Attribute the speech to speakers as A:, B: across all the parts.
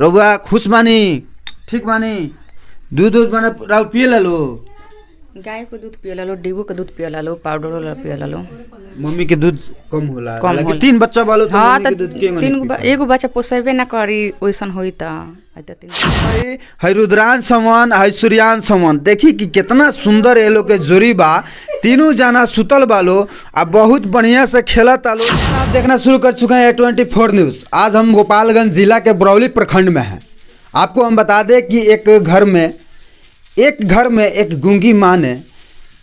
A: रउआ खुस बानी ठिक बानी दुध दुध बना राउर पिए लो
B: गाय को दूध पिया लो डिबू का दूध पिया लो पाउडर वाला पिया लो
A: मम्मी के दूध कम होला कम होला तीन बच्चा वालों तो हाँ, तो के दूध के तीन
B: एक एगो बच्चा पोसेबे ना करी ओइसन होई ता
A: हाय रुद्रान समान हाय सूर्यान समान देखी कि कितना सुंदर एलो के जुरी बा तीनों जाना सुतल बालो आ बहुत बढ़िया से खेला तालो आप देखना शुरू कर चुके हैं ए ट्वेंटी फोर न्यूज़ आज हम गोपालगंज जिला के बरौली प्रखंड में हैं आपको हम बता दें कि एक घर में एक घर में एक गूंगी माँ ने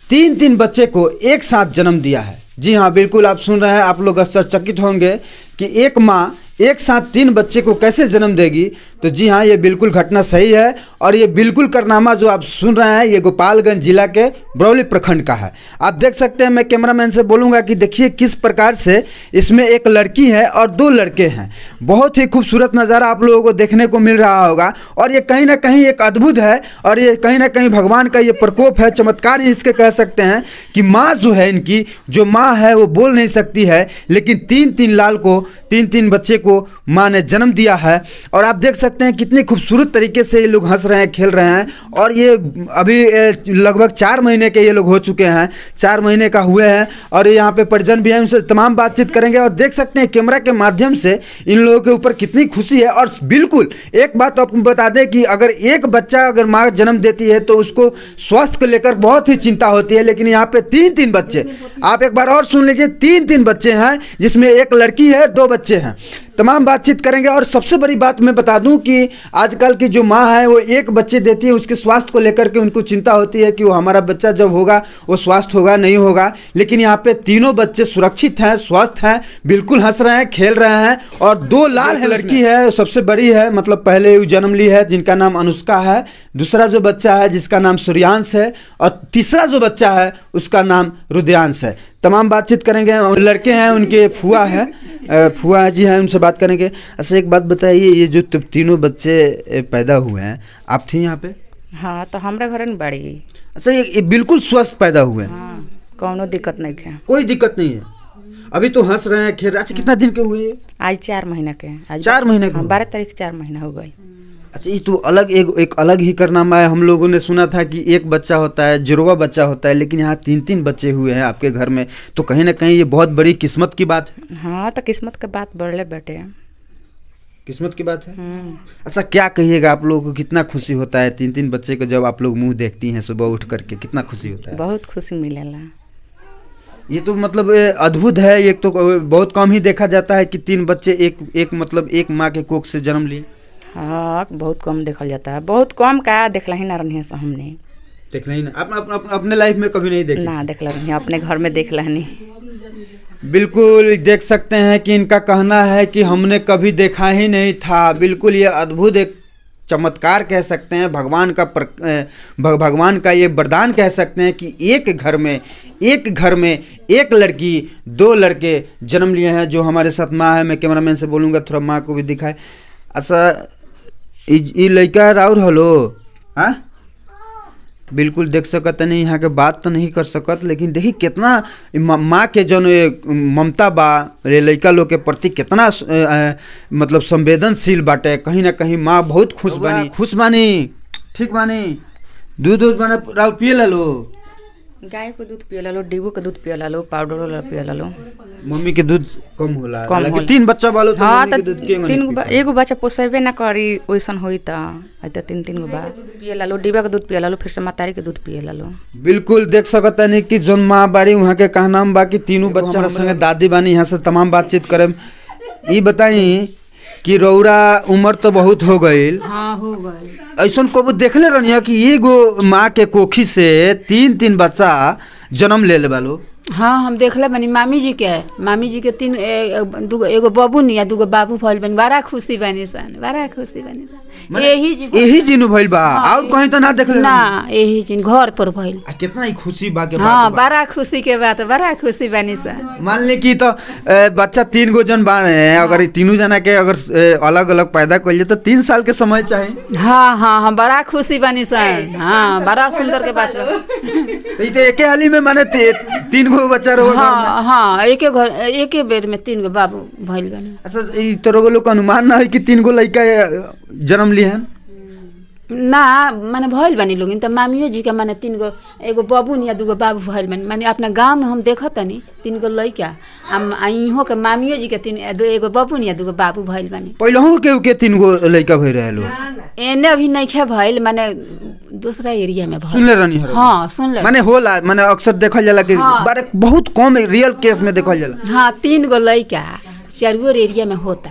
A: तीन तीन बच्चे को एक साथ जन्म दिया है जी हाँ बिल्कुल आप सुन रहे हैं आप लोग चकित होंगे कि एक माँ एक साथ तीन बच्चे को कैसे जन्म देगी तो जी हाँ ये बिल्कुल घटना सही है और ये बिल्कुल करनामा जो आप सुन रहे हैं ये गोपालगंज जिला के बरौली प्रखंड का है आप देख सकते हैं मैं कैमरामैन से बोलूँगा कि देखिए किस प्रकार से इसमें एक लड़की है और दो लड़के हैं बहुत ही खूबसूरत नज़ारा आप लोगों को देखने को मिल रहा होगा और ये कहीं ना कहीं एक अद्भुत है और ये कहीं ना कहीं भगवान का ये प्रकोप है चमत्कार ही इसके कह सकते हैं कि माँ जो है इनकी जो माँ है वो बोल नहीं सकती है लेकिन तीन तीन लाल को तीन तीन बच्चे को माँ ने जन्म दिया है और आप देख सकते सकते हैं कितने खूबसूरत तरीके से ये लोग हंस रहे हैं खेल रहे हैं और ये अभी लगभग चार महीने के ये लोग हो चुके हैं चार महीने का हुए हैं और यहाँ पे परिजन भी हैं उनसे तमाम बातचीत करेंगे और देख सकते हैं कैमरा के माध्यम से इन लोगों के ऊपर कितनी खुशी है और बिल्कुल एक बात तो आपको बता दें कि अगर एक बच्चा अगर माँ जन्म देती है तो उसको स्वास्थ्य को लेकर बहुत ही चिंता होती है लेकिन यहाँ पे तीन तीन बच्चे आप एक बार और सुन लीजिए तीन तीन बच्चे हैं जिसमें एक लड़की है दो बच्चे हैं तमाम बातचीत करेंगे और सबसे बड़ी बात मैं बता दूं कि आजकल की जो माँ है वो एक बच्चे देती है उसके स्वास्थ्य को लेकर के उनको चिंता होती है कि वो हमारा बच्चा जब होगा वो स्वास्थ्य होगा नहीं होगा लेकिन यहाँ पे तीनों बच्चे सुरक्षित हैं स्वस्थ हैं बिल्कुल हंस रहे हैं खेल रहे हैं और दो लाल है लड़की है सबसे बड़ी है मतलब पहले जन्म ली है जिनका नाम अनुष्का है दूसरा जो बच्चा है जिसका नाम सूर्यांश है और तीसरा जो बच्चा है उसका नाम रुद्यांश है तमाम बातचीत करेंगे और लड़के हैं उनके फुआ है फुआ जी हैं उनसे बात करेंगे अच्छा एक बात बताइए ये जो तीनों बच्चे पैदा हुए हैं आप थी यहाँ पे
B: हाँ तो हमारे घर में बड़ी अच्छा ये,
A: ये बिल्कुल स्वस्थ पैदा हुए हैं
B: हाँ, दिक्कत नहीं है कोई दिक्कत नहीं है अभी तो हंस रहे हैं खेल अच्छा कितना दिन के हुए आज चार महीने के आज चार महीने के हाँ, बारह तारीख चार महीना हो गई
A: अच्छा ये तो अलग एक एक अलग ही करनामा है हम लोगों ने सुना था कि एक बच्चा होता है जुड़वा बच्चा होता है लेकिन यहाँ तीन तीन बच्चे हुए हैं आपके घर में तो कहीं ना कहीं ये बहुत बड़ी किस्मत की बात
B: है हाँ तो किस्मत की बात बड़े बेटे किस्मत की बात है हम्म।
A: अच्छा क्या कहिएगा आप लोगों को कितना खुशी होता है तीन तीन बच्चे को जब आप लोग मुंह देखती हैं सुबह उठ करके कितना खुशी होता है बहुत खुशी मिलेगा ये तो मतलब अद्भुत है एक तो बहुत कम ही देखा जाता है कि तीन बच्चे एक एक मतलब एक माँ के कोख से जन्म लिए
B: हाँ बहुत कम देखा जाता है बहुत कम का देखला ही ना रही हमने
A: देखला ही ना अपने अपने, अपने लाइफ में कभी नहीं देखा ना
B: देखला रही अपने घर में देख नहीं
A: बिल्कुल देख सकते हैं कि इनका कहना है कि हमने कभी देखा ही नहीं था बिल्कुल ये अद्भुत एक चमत्कार कह सकते हैं भगवान का प्र भगवान का ये वरदान कह सकते हैं कि एक घर में एक घर में एक लड़की दो लड़के जन्म लिए हैं जो हमारे साथ माँ है मैं कैमरामैन से बोलूँगा थोड़ा माँ को भी दिखाए अच्छा लड़का राउर हलो हाँ बिल्कुल देख सकत नहीं यहाँ के बात तो नहीं कर सकत लेकिन देखी कितना माँ के जन ममता बा रे लड़का लोग के प्रति कितना मतलब संवेदनशील बाटे कहीं ना कहीं माँ बहुत खुश बानी खुश बानी ठीक बानी दूध दूध बना राउर पिए लो
B: गाय को दूध पिए लो डिबू का दूध पिए लो पाउडर पिए लो
A: मम्मी के दूध कम होला कम होला तीन बच्चा बालो तो हाँ, तो दूध के तीन गो
B: एगो बच्चा पोसेबे ना करी ओइसन होई त आ त तीन तीन गो बा पिए लालो डिबा के दूध पिए लालो फिर से मातारी के दूध पिए लालो
A: बिल्कुल देख सकत नहीं कि जोन माँ बाड़ी वहाँ के कहना हम बाकी तीनों बच्चा हमारे संगे दादी बानी यहाँ से तमाम बातचीत करे ई बताई कि रौरा उम्र तो बहुत हो गई
C: हाँ, हो गई
A: ऐसा कबो देखले रही कि एगो माँ के कोखी से तीन तीन बच्चा जन्म ले ले बालो
C: हाँ हम देखले बनी मामी जी के मामी जी के तीन एगो बबू निया दूगो बाबू भल बनी बड़ा खुशी बनी सन बड़ा खुशी बनी यही जी यही जिन भइल बा हाँ, और कहीं तो ना देखले ना यही जिन घर पर भइल
A: आ कितना ही खुशी बा के हाँ
C: बड़ा खुशी के बात बड़ा खुशी बनी सन
A: मान ले कि तो बच्चा तीन गो जन बाने हाँ। अगर तीनों जना के अगर अलग अलग पैदा कर ले तो तीन साल
C: के समय चाहे हाँ हाँ हम हाँ, बड़ा खुशी बनी सन हाँ बड़ा सुंदर के बात एक तो तो एके हाली में माने तीन गो बच्चा रहो हाँ हाँ एक घर एक बेर में तीन गो बाबू भइल बने अच्छा
A: ई तोरो लोग अनुमान ना है कि तीन गो लड़का जन्म लिहन
C: ना माने भइल भने लोग त मामियो जी के माने तिनको एगो नि या दुगो बाबु भइल भने माने अपना गाँव में हम देखत तनी तिनको लैका आ इहो के मामियो जी के तीन एगो नि या बाबु बाबू भइल
A: पहिलो हो के के गो लैका भइ रहलो
C: एने अभी खे भइल माने दूसरा एरिया में सुनले
A: रहनी हाँ सुनले माने होला माने अक्सर देखल जाला कि बहुत कम रियल केस मे देखल जाला
C: हां तीन गो लैका चारगो एरिया मे होता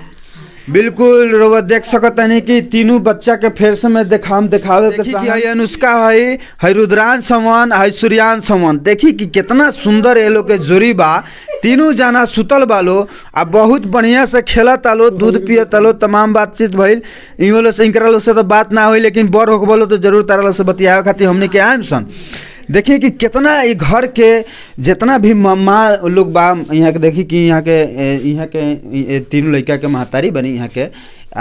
A: बिल्कुल रउआ देख सकतनी कि तीनों बच्चा के फेर से में देखाम दिखावे अनुष्का है हई रुद्रान समन हई सूर्यान समान देखी कि कितना सुंदर ये लोग के जोड़ी बा तीनों जाना सुतल बालो आ बहुत बढ़िया से खेला तालो दूध पियत तालो तमाम बातचीत भइल इहो लोग से लोग से तो बात ना हुई लेकिन बड़ हो बोलो तो जरूर तारा लोग से बतियावे खातिर हमने के आयम सन देखिए कि कितना ये घर के जितना भी मम्मा लोग बा यहाँ के देखी कि यहाँ के यहाँ के तीन लड़का के महतारी बनी यहाँ के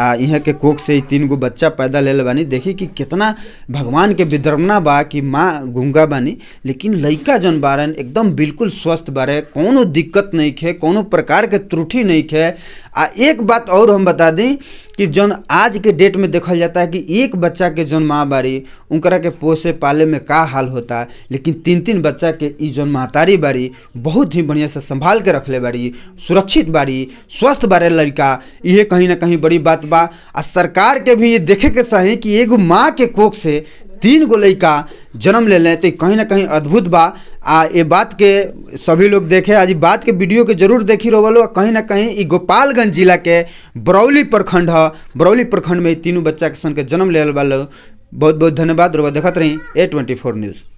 A: आ यहाँ के कोख से तीन गो बच्चा पैदा ले बानी देखी कि कितना भगवान के विदरमना बा कि माँ गूंगा बानी लेकिन लड़का जन बारन एकदम बिल्कुल स्वस्थ बारे कोनो दिक्कत नहीं खे कोनो प्रकार के त्रुटि नहीं खे आ एक बात और हम बता दी कि जौन आज के डेट में देखल जाता है कि एक बच्चा के जन माँ बारी उनकरा के पोसे पाले में का हाल होता है लेकिन तीन तीन बच्चा के ई जौन महतारी बारी बहुत ही बढ़िया से संभाल के रखले बारी सुरक्षित बारी स्वस्थ बारे लड़का ये कहीं ना कहीं बड़ी बात बा आ सरकार के भी ये देखे के चाहिए कि एगो माँ के कोख से तीन गो लड़का जन्म ले लें तो कहीं ना कहीं अद्भुत बा आ ये बात के सभी लोग देखे आज बात के वीडियो के जरूर देखी रहो बोलो कहीं ना कहीं गोपालगंज जिला के बरौली प्रखंड है बरौली प्रखंड में तीनों बच्चा के सन के जन्म ले बहुत बहुत धन्यवाद रोबा देखते रही ए ट्वेंटी फोर न्यूज़